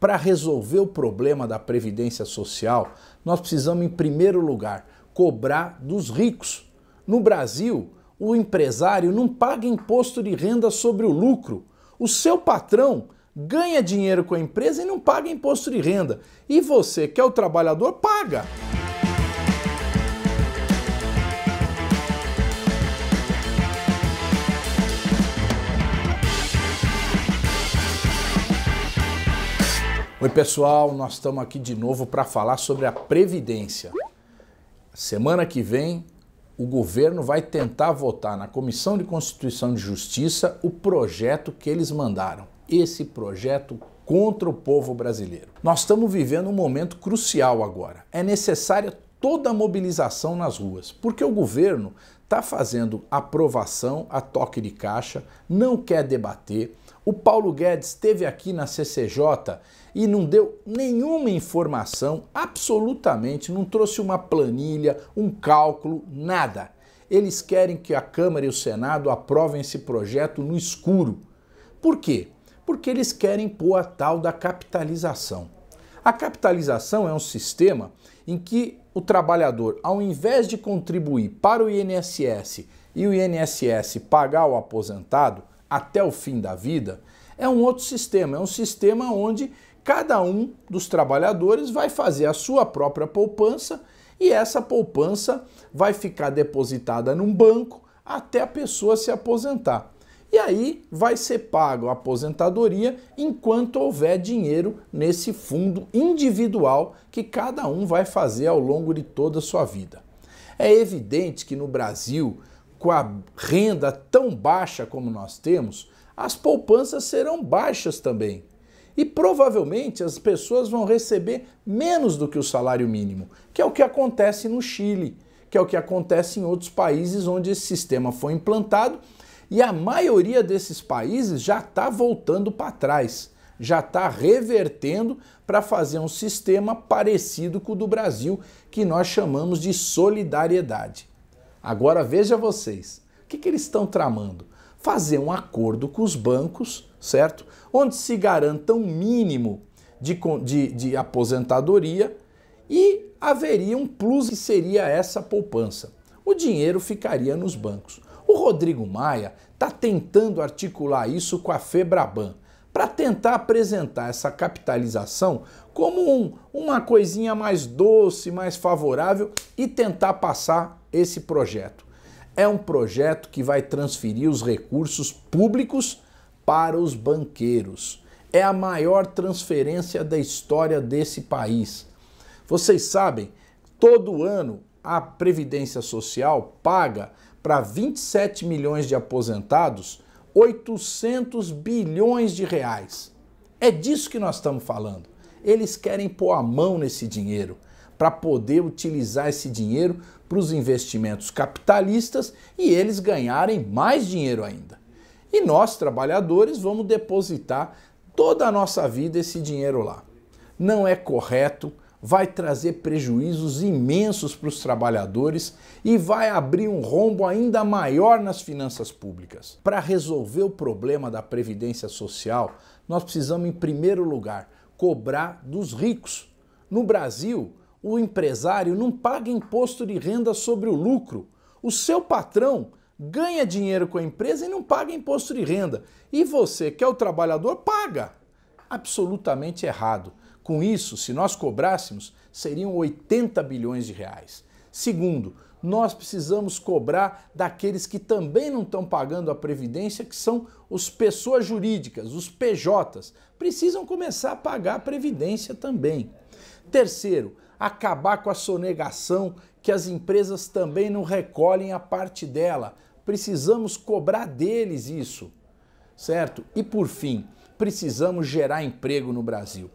Para resolver o problema da previdência social, nós precisamos, em primeiro lugar, cobrar dos ricos. No Brasil, o empresário não paga imposto de renda sobre o lucro. O seu patrão ganha dinheiro com a empresa e não paga imposto de renda. E você, que é o trabalhador, paga. Oi, pessoal, nós estamos aqui de novo para falar sobre a Previdência. Semana que vem, o governo vai tentar votar na Comissão de Constituição e Justiça o projeto que eles mandaram. Esse projeto contra o povo brasileiro. Nós estamos vivendo um momento crucial agora. É necessária toda a mobilização nas ruas, porque o governo está fazendo aprovação a toque de caixa, não quer debater o Paulo Guedes esteve aqui na CCJ e não deu nenhuma informação, absolutamente, não trouxe uma planilha, um cálculo, nada. Eles querem que a Câmara e o Senado aprovem esse projeto no escuro. Por quê? Porque eles querem pôr a tal da capitalização. A capitalização é um sistema em que o trabalhador, ao invés de contribuir para o INSS e o INSS pagar o aposentado, até o fim da vida, é um outro sistema. É um sistema onde cada um dos trabalhadores vai fazer a sua própria poupança e essa poupança vai ficar depositada num banco até a pessoa se aposentar. E aí vai ser pago a aposentadoria enquanto houver dinheiro nesse fundo individual que cada um vai fazer ao longo de toda a sua vida. É evidente que no Brasil com a renda tão baixa como nós temos, as poupanças serão baixas também. E provavelmente as pessoas vão receber menos do que o salário mínimo, que é o que acontece no Chile, que é o que acontece em outros países onde esse sistema foi implantado. E a maioria desses países já está voltando para trás, já está revertendo para fazer um sistema parecido com o do Brasil, que nós chamamos de solidariedade. Agora veja vocês, o que, que eles estão tramando? Fazer um acordo com os bancos, certo? Onde se garanta um mínimo de, de, de aposentadoria e haveria um plus que seria essa poupança. O dinheiro ficaria nos bancos. O Rodrigo Maia está tentando articular isso com a Febraban para tentar apresentar essa capitalização como um, uma coisinha mais doce, mais favorável e tentar passar esse projeto. É um projeto que vai transferir os recursos públicos para os banqueiros. É a maior transferência da história desse país. Vocês sabem, todo ano a Previdência Social paga para 27 milhões de aposentados 800 bilhões de reais. É disso que nós estamos falando. Eles querem pôr a mão nesse dinheiro para poder utilizar esse dinheiro para os investimentos capitalistas e eles ganharem mais dinheiro ainda. E nós, trabalhadores, vamos depositar toda a nossa vida esse dinheiro lá. Não é correto, vai trazer prejuízos imensos para os trabalhadores e vai abrir um rombo ainda maior nas finanças públicas. Para resolver o problema da previdência social, nós precisamos, em primeiro lugar, cobrar dos ricos. No Brasil, o empresário não paga imposto de renda sobre o lucro. O seu patrão ganha dinheiro com a empresa e não paga imposto de renda. E você, que é o trabalhador, paga. Absolutamente errado. Com isso, se nós cobrássemos, seriam 80 bilhões de reais. Segundo, nós precisamos cobrar daqueles que também não estão pagando a previdência, que são os pessoas jurídicas, os PJs. Precisam começar a pagar a previdência também. Terceiro, acabar com a sonegação que as empresas também não recolhem a parte dela. Precisamos cobrar deles isso, certo? E por fim, precisamos gerar emprego no Brasil.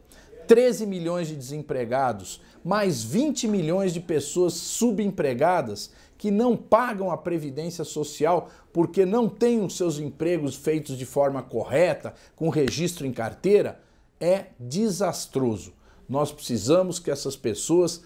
13 milhões de desempregados, mais 20 milhões de pessoas subempregadas que não pagam a previdência social porque não têm os seus empregos feitos de forma correta, com registro em carteira, é desastroso. Nós precisamos que essas pessoas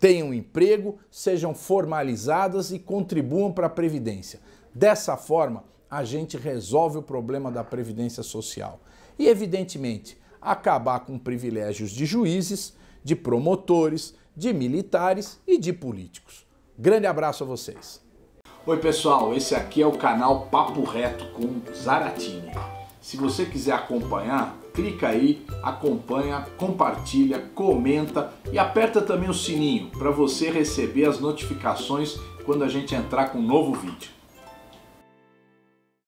tenham emprego, sejam formalizadas e contribuam para a previdência. Dessa forma, a gente resolve o problema da previdência social. E evidentemente, acabar com privilégios de juízes, de promotores, de militares e de políticos. Grande abraço a vocês. Oi, pessoal, esse aqui é o canal Papo Reto com Zaratini. Se você quiser acompanhar, clica aí, acompanha, compartilha, comenta e aperta também o sininho para você receber as notificações quando a gente entrar com um novo vídeo.